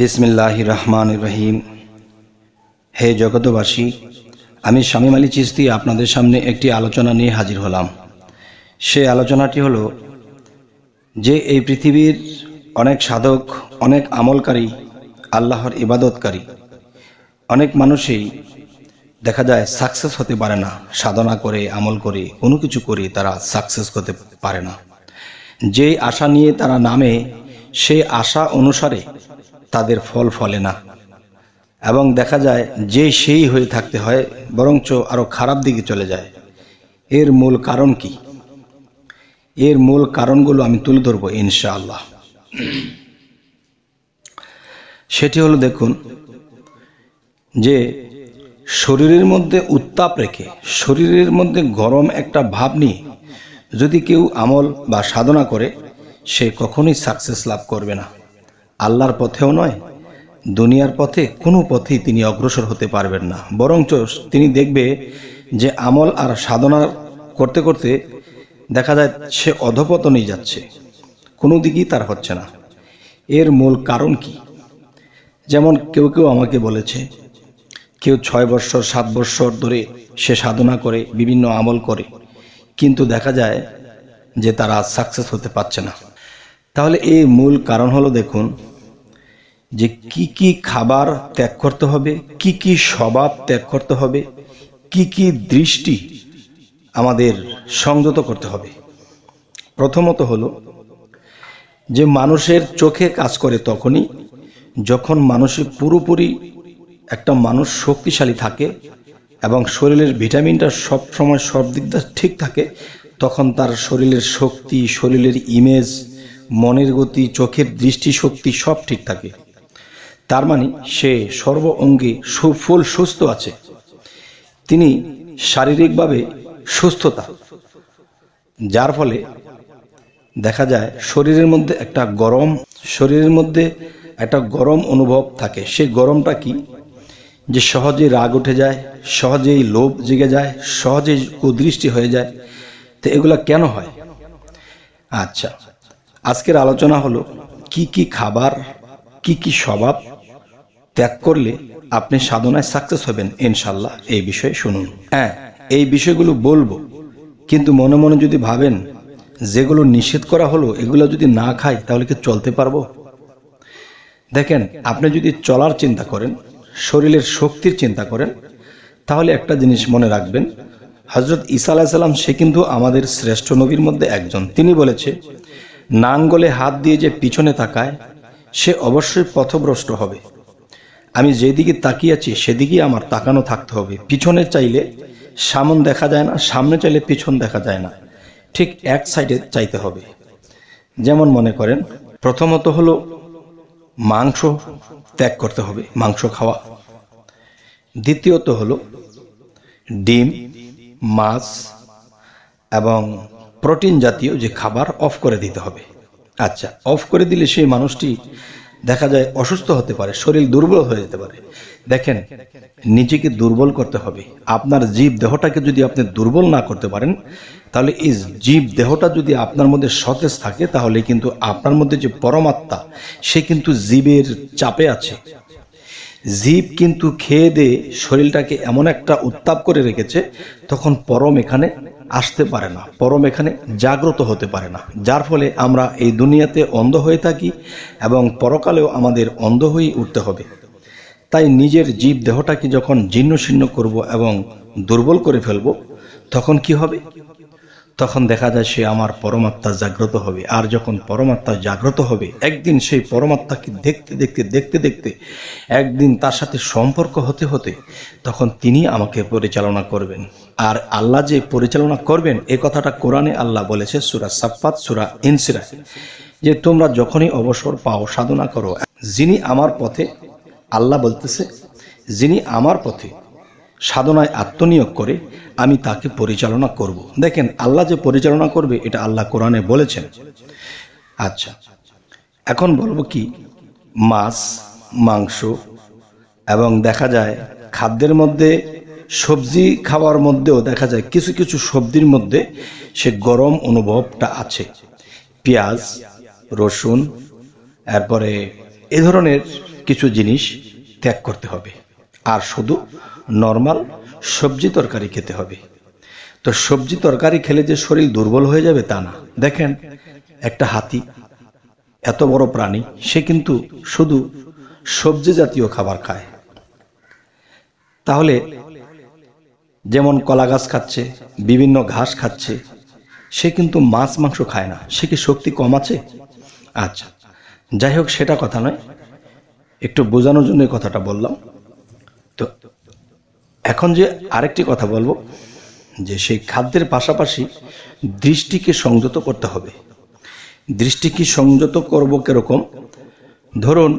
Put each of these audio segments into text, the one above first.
বিসমিল্লাহ রহমান রহিম হে জগতবাসী আমি স্বামী আলী চিস্তি আপনাদের সামনে একটি আলোচনা নিয়ে হাজির হলাম সে আলোচনাটি হলো যে এই পৃথিবীর অনেক সাধক অনেক আমলকারী আল্লাহর ইবাদতকারী অনেক মানুষই দেখা যায় সাকসেস হতে পারে না সাধনা করে আমল করে কোনো কিছু করে তারা সাকসেস হতে পারে না যে আশা নিয়ে তারা নামে সেই আশা অনুসারে তাদের ফল ফলে না এবং দেখা যায় যে সেই হয়ে থাকতে হয় বরঞ্চ আরও খারাপ দিকে চলে যায় এর মূল কারণ কি এর মূল কারণগুলো আমি তুলে ধরবো ইনশাআল্লাহ সেটি হলো দেখুন যে শরীরের মধ্যে উত্তাপ রেখে শরীরের মধ্যে গরম একটা ভাব নিয়ে যদি কেউ আমল বা সাধনা করে সে কখনোই সাকসেস লাভ করবে না আল্লাহর পথেও নয় দুনিয়ার পথে কোনো পথেই তিনি অগ্রসর হতে পারবেন না বরঞ্চ তিনি দেখবে যে আমল আর সাধনা করতে করতে দেখা যায় সে অধপতনই যাচ্ছে কোনো দিকই তার হচ্ছে না এর মূল কারণ কি যেমন কেউ কেউ আমাকে বলেছে কেউ ছয় বৎসর সাত বৎসর ধরে সে সাধনা করে বিভিন্ন আমল করে কিন্তু দেখা যায় যে তারা সাকসেস হতে পারছে না তাহলে এই মূল কারণ হলো দেখুন যে কি কি খাবার ত্যাগ করতে হবে কি কি স্বভাব ত্যাগ করতে হবে কি কি দৃষ্টি আমাদের সংযত করতে হবে প্রথমত হলো যে মানুষের চোখে কাজ করে তখনই যখন মানুষে পুরোপুরি একটা মানুষ শক্তিশালী থাকে এবং শরীরের ভিটামিনটা সব সময় সব দিকটা ঠিক থাকে তখন তার শরীরের শক্তি শরীরের ইমেজ মনের গতি চোখের দৃষ্টিশক্তি সব ঠিক থাকে তার মানে সে সর্ব অঙ্গে সুফল সুস্থ আছে তিনি শারীরিকভাবে সুস্থতা যার ফলে দেখা যায় শরীরের মধ্যে একটা গরম শরীরের মধ্যে একটা গরম অনুভব থাকে সে গরমটা কি যে সহজে রাগ উঠে যায় সহজেই লোভ জেগে যায় সহজেই কুদৃষ্টি হয়ে যায় তো এগুলা কেন হয় আচ্ছা আজকের আলোচনা হলো কি কি খাবার কি কি স্বভাব ত্যাগ করলে আপনি সাধনায় সাকসেস হবেন ইনশাল্লাহ এই বিষয়ে শুনুন হ্যাঁ এই বিষয়গুলো বলবো কিন্তু মনে মনে যদি ভাবেন যেগুলো নিষেধ করা হলো এগুলো যদি না খাই তাহলে কি চলতে পারবো দেখেন আপনি যদি চলার চিন্তা করেন শরীরের শক্তির চিন্তা করেন তাহলে একটা জিনিস মনে রাখবেন হজরত ইসা আলাহিসাল্লাম সে কিন্তু আমাদের শ্রেষ্ঠ নবীর মধ্যে একজন তিনি বলেছে নাঙ্গলে হাত দিয়ে যে পিছনে তাকায় সে অবশ্যই পথভ্রষ্ট হবে আমি যেদিকে তাকিয়ে আছি সেদিকেই আমার তাকানো থাকতে হবে পিছনে চাইলে সামন দেখা যায় না সামনে চাইলে পিছন দেখা যায় না ঠিক এক সাইডে চাইতে হবে যেমন মনে করেন প্রথমত হলো মাংস ত্যাগ করতে হবে মাংস খাওয়া দ্বিতীয়ত হলো ডিম মাছ এবং প্রোটিন জাতীয় যে খাবার অফ করে দিতে হবে আচ্ছা অফ করে দিলে সেই মানুষটি দেখা যায় অসুস্থ হতে পারে শরীর দুর্বল হয়ে যেতে পারে দেখেন নিজেকে দুর্বল করতে হবে আপনার জীব দেহটাকে যদি আপনি দুর্বল না করতে পারেন তাহলে এই জীব দেহটা যদি আপনার মধ্যে সতেজ থাকে তাহলে কিন্তু আপনার মধ্যে যে পরমাত্মা সে কিন্তু জীবের চাপে আছে জীব কিন্তু খেয়ে দিয়ে শরীরটাকে এমন একটা উত্তাপ করে রেখেছে তখন পরম এখানে আসতে পারে না পরম এখানে জাগ্রত হতে পারে না যার ফলে আমরা এই দুনিয়াতে অন্ধ হয়ে থাকি এবং পরকালেও আমাদের অন্ধ হয়ে উঠতে হবে তাই নিজের জীব দেহটাকে যখন জীর্ণ শীর্ণ করব এবং দুর্বল করে ফেলব তখন কি হবে তখন দেখা যায় সে আমার পরমাত্মা জাগ্রত হবে আর যখন পরমাত্মা জাগ্রত হবে একদিন সেই পরমাত্মাকে দেখতে দেখতে দেখতে দেখতে একদিন তার সাথে সম্পর্ক হতে হতে তখন তিনি আমাকে পরিচালনা করবেন আর আল্লাহ যে পরিচালনা করবেন এ কথাটা কোরআনে আল্লাহ বলেছে সুরা সাফাত সুরা ইনসিরা যে তোমরা যখনই অবসর পাও সাধনা করো যিনি আমার পথে আল্লাহ বলতেছে যিনি আমার পথে সাধনায় আত্মনিয়োগ করে আমি তাকে পরিচালনা করব। দেখেন আল্লাহ যে পরিচালনা করবে এটা আল্লাহ কোরআনে বলেছেন আচ্ছা এখন বলবো কি মাছ মাংস এবং দেখা যায় খাদ্যের মধ্যে সবজি খাওয়ার মধ্যেও দেখা যায় কিছু কিছু সবজির মধ্যে সে গরম অনুভবটা আছে পেঁয়াজ রসুন এরপরে এ ধরনের কিছু জিনিস ত্যাগ করতে হবে আর শুধু নর্মাল সবজি তরকারি খেতে হবে তো সবজি তরকারি খেলে যে শরীর দুর্বল হয়ে যাবে তা না দেখেন একটা হাতি এত বড় প্রাণী সে কিন্তু শুধু সবজি জাতীয় খাবার খায় তাহলে যেমন কলা গাছ খাচ্ছে বিভিন্ন ঘাস খাচ্ছে সে কিন্তু মাছ মাংস খায় না সে কি শক্তি কম আছে আচ্ছা যাই হোক সেটা কথা নয় একটু বোঝানোর জন্য কথাটা বললাম তো এখন যে আরেকটি কথা বলবো যে সেই খাদ্যের পাশাপাশি দৃষ্টিকে সংযত করতে হবে দৃষ্টিকে সংযত করব কিরকম ধরুন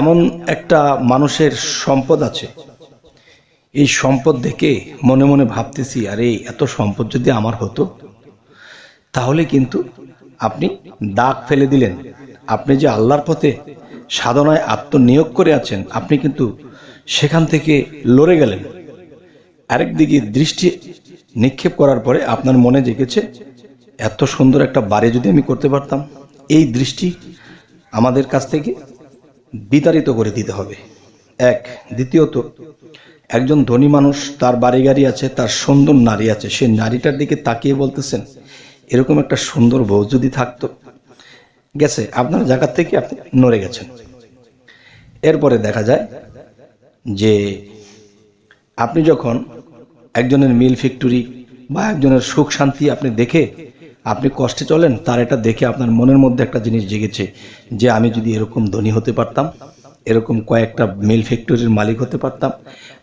এমন একটা মানুষের সম্পদ আছে এই সম্পদ দেখে মনে মনে ভাবতেছি আরে এত সম্পদ যদি আমার হতো তাহলে কিন্তু আপনি দাগ ফেলে দিলেন আপনি যে আল্লাহর পথে সাধনায় আত্মনিয়োগ করে আছেন আপনি কিন্তু সেখান থেকে লড়ে গেলেন আরেকদিকে দৃষ্টি নিক্ষেপ করার পরে আপনার মনে জেগেছে এত সুন্দর একটা বাড়ি যদি আমি করতে পারতাম এই দৃষ্টি আমাদের কাছ থেকে বিতাড়িত করে দিতে হবে এক দ্বিতীয়ত একজন ধনী মানুষ তার বাড়ি গাড়ি আছে তার সুন্দর নারী আছে সেই নারীটার দিকে তাকিয়ে বলতেছেন এরকম একটা সুন্দর বউ যদি থাকতো গেছে আপনার জায়গার থেকে আপনি নড়ে গেছেন এরপরে দেখা যায় যে আপনি যখন একজনের মিল ফ্যাক্টরি বা একজনের সুখ শান্তি আপনি দেখে আপনি কষ্টে চলেন তার এটা দেখে আপনার মনের মধ্যে একটা জিনিস জেগেছে যে আমি যদি এরকম ধনী হতে পারতাম এরকম কয়েকটা মিল ফ্যাক্টরির মালিক হতে পারতাম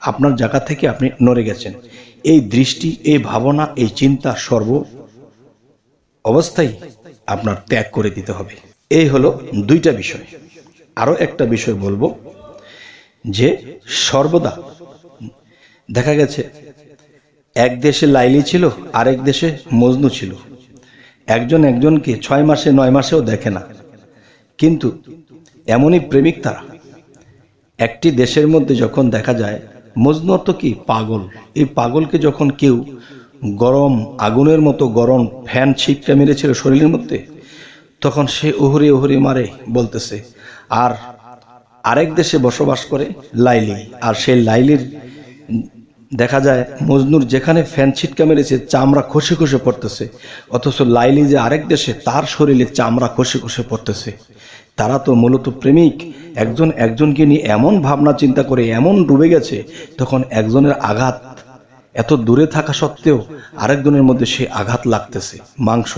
আপনার জায়গা থেকে আপনি নড়ে গেছেন এই দৃষ্টি এই ভাবনা এই চিন্তা সর্ব অবস্থায় আপনার ত্যাগ করে দিতে হবে এই হলো দুইটা বিষয় আরও একটা বিষয় বলবো যে সর্বদা দেখা গেছে এক দেশে লাইলি ছিল আরেক দেশে মজনু ছিল একজন একজনকে ছয় মাসে নয় মাসেও দেখে না কিন্তু এমনই প্রেমিক তারা একটি দেশের মধ্যে যখন দেখা যায় মজনু তো কি পাগল এই পাগলকে যখন কেউ গরম আগুনের মতো গরম ফ্যান ছিটকে মেরেছিল শরীরের মধ্যে তখন সে ওহরে ওহরে মারে বলতেছে আর আরেক দেশে বসবাস করে লাইলি আর সেই লাইলির দেখা যায় মজনুর যেখানে ফ্যান ছিটকা মেরেছে চামড়া খসে খসে পড়তেছে অথচ লাইলি যে আরেক দেশে তার শরীরে চামড়া খসে খসে পড়তেছে তারা তো মূলত প্রেমিক একজন একজনকে নিয়ে এমন ভাবনা চিন্তা করে এমন ডুবে গেছে তখন একজনের আঘাত এত দূরে থাকা সত্ত্বেও আরেকজনের মধ্যে সে আঘাত লাগতেছে মাংস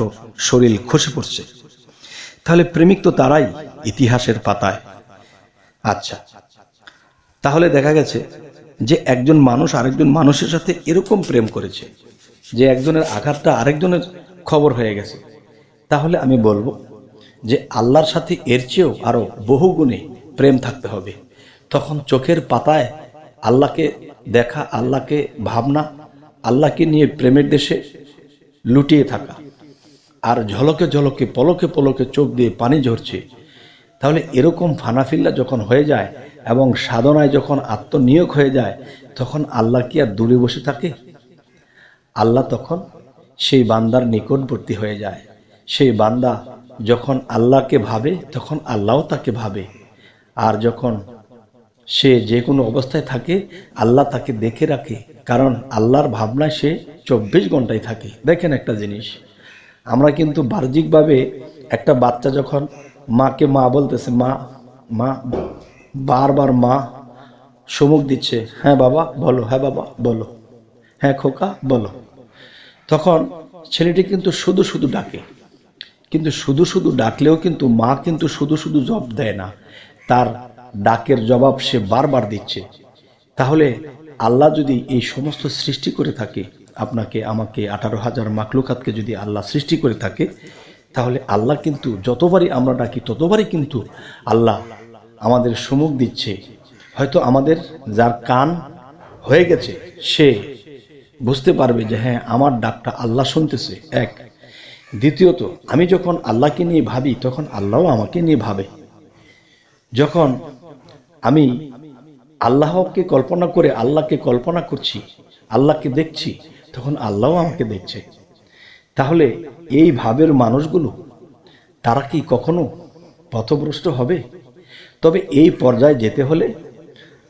শরীর খসে পড়ছে তাহলে প্রেমিক তো তারাই ইতিহাসের পাতায় আচ্ছা তাহলে দেখা গেছে যে একজন মানুষ আরেকজন মানুষের সাথে এরকম প্রেম করেছে যে একজনের আঘাতটা আরেকজনের খবর হয়ে গেছে তাহলে আমি বলবো যে আল্লাহর সাথে এর চেয়েও আরও বহুগুণে প্রেম থাকতে হবে তখন চোখের পাতায় আল্লাহকে দেখা আল্লাহকে ভাবনা আল্লাহকে নিয়ে প্রেমের দেশে লুটিয়ে থাকা আর ঝলকে ঝলকে পলকে পলকে চোখ দিয়ে পানি ঝরছে তাহলে এরকম ফানাফিল্লা যখন হয়ে যায় এবং সাধনায় যখন আত্মনিয়োগ হয়ে যায় তখন আল্লাহ কি আর দূরে বসে থাকে আল্লাহ তখন সেই বান্দার নিকটবর্তী হয়ে যায় সেই বান্দা যখন আল্লাহকে ভাবে তখন আল্লাহও তাকে ভাবে আর যখন সে যে কোনো অবস্থায় থাকে আল্লাহ তাকে দেখে রাখে কারণ আল্লাহর ভাবনায় সে চব্বিশ ঘন্টায় থাকে দেখেন একটা জিনিস আমরা কিন্তু বাহ্যিকভাবে একটা বাচ্চা যখন মাকে মা বলতেছে মা মা বারবার মা সমুখ দিচ্ছে হ্যাঁ বাবা বলো হ্যাঁ বাবা বলো হ্যাঁ খোকা বলো তখন ছেলেটি কিন্তু শুধু শুধু ডাকে কিন্তু শুধু শুধু ডাকলেও কিন্তু মা কিন্তু শুধু শুধু জব দেয় না তার ডাকের জবাব সে বারবার দিচ্ছে তাহলে আল্লাহ যদি এই সমস্ত সৃষ্টি করে থাকে আপনাকে আমাকে আঠারো হাজার মাকলুকাতকে যদি আল্লাহ সৃষ্টি করে থাকে তাহলে আল্লাহ কিন্তু যতবারই আমরা ডাকি ততবারই কিন্তু আল্লাহ আমাদের সুমুখ দিচ্ছে হয়তো আমাদের যার কান হয়ে গেছে সে বুঝতে পারবে যে হ্যাঁ আমার ডাকটা আল্লাহ শুনতেছে এক দ্বিতীয়ত আমি যখন আল্লাহকে নিয়ে ভাবি তখন আল্লাহও আমাকে নিয়ে ভাবে যখন আমি আল্লাহকে কল্পনা করে আল্লাহকে কল্পনা করছি আল্লাহকে দেখছি তখন আল্লাহও আমাকে দেখছে তাহলে এই ভাবের মানুষগুলো তারা কি কখনো পথভ্রষ্ট হবে তবে এই পর্যায়ে যেতে হলে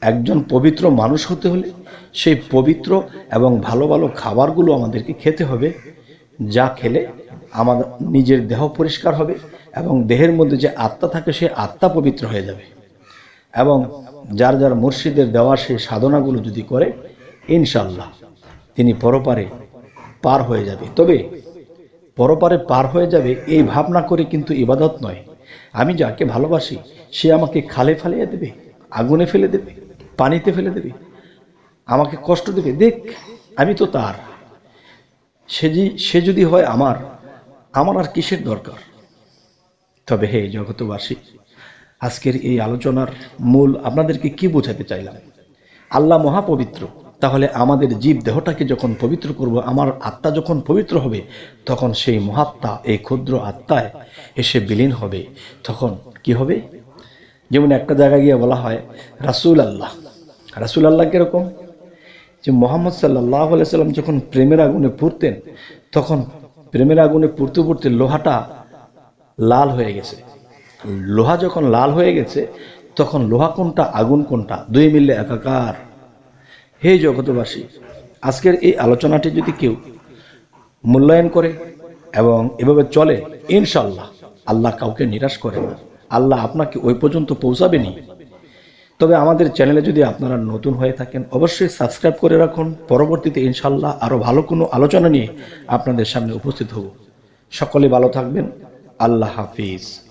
একজন পবিত্র মানুষ হতে হলে সেই পবিত্র এবং ভালো ভালো খাবারগুলো আমাদেরকে খেতে হবে যা খেলে আমাদের নিজের দেহ পরিষ্কার হবে এবং দেহের মধ্যে যে আত্মা থাকে সে আত্মা পবিত্র হয়ে যাবে এবং যার যার মুর্শিদের দেওয়া সেই সাধনাগুলো যদি করে ইনশাল্লাহ তিনি পরপারে পার হয়ে যাবে তবে পরপারে পার হয়ে যাবে এই ভাবনা করে কিন্তু ইবাদত নয় আমি যাকে ভালোবাসি সে আমাকে খালে ফালিয়ে দেবে আগুনে ফেলে দেবে পানিতে ফেলে দেবে আমাকে কষ্ট দেবে দেখ আমি তো তার সে সে যদি হয় আমার আমার আর কিসের দরকার তবে হে জগতবাসী আজকের এই আলোচনার মূল আপনাদেরকে কি বোঝাতে চাইলাম আল্লাহ মহাপবিত্র তাহলে আমাদের জীব দেহটাকে যখন পবিত্র করব আমার আত্মা যখন পবিত্র হবে তখন সেই মহাত্মা এই ক্ষুদ্র আত্মায় এসে বিলীন হবে তখন কি হবে যেমন একটা জায়গায় গিয়ে বলা হয় রাসুল আল্লাহ রাসুল আল্লাহ কীরকম যে মোহাম্মদ সাল্লাহ সাল্লাম যখন প্রেমের আগুনে পুড়তেন তখন প্রেমের আগুনে পুড়তে পুড়তে লোহাটা লাল হয়ে গেছে লোহা যখন লাল হয়ে গেছে তখন লোহা কোনটা আগুন কোনটা দুই মিললে একাকার হে জগতবাসী আজকের এই আলোচনাটি যদি কেউ মূল্যায়ন করে এবং এভাবে চলে ইনশাল্লাহ আল্লাহ কাউকে নিরাশ করে না আল্লাহ আপনাকে ওই পর্যন্ত পৌঁছাবেনি তবে আমাদের চ্যানেলে যদি আপনারা নতুন হয়ে থাকেন অবশ্যই সাবস্ক্রাইব করে রাখুন পরবর্তীতে ইনশাল্লাহ আরও ভালো কোনো আলোচনা নিয়ে আপনাদের সামনে উপস্থিত হব সকলে ভালো থাকবেন আল্লাহ হাফিজ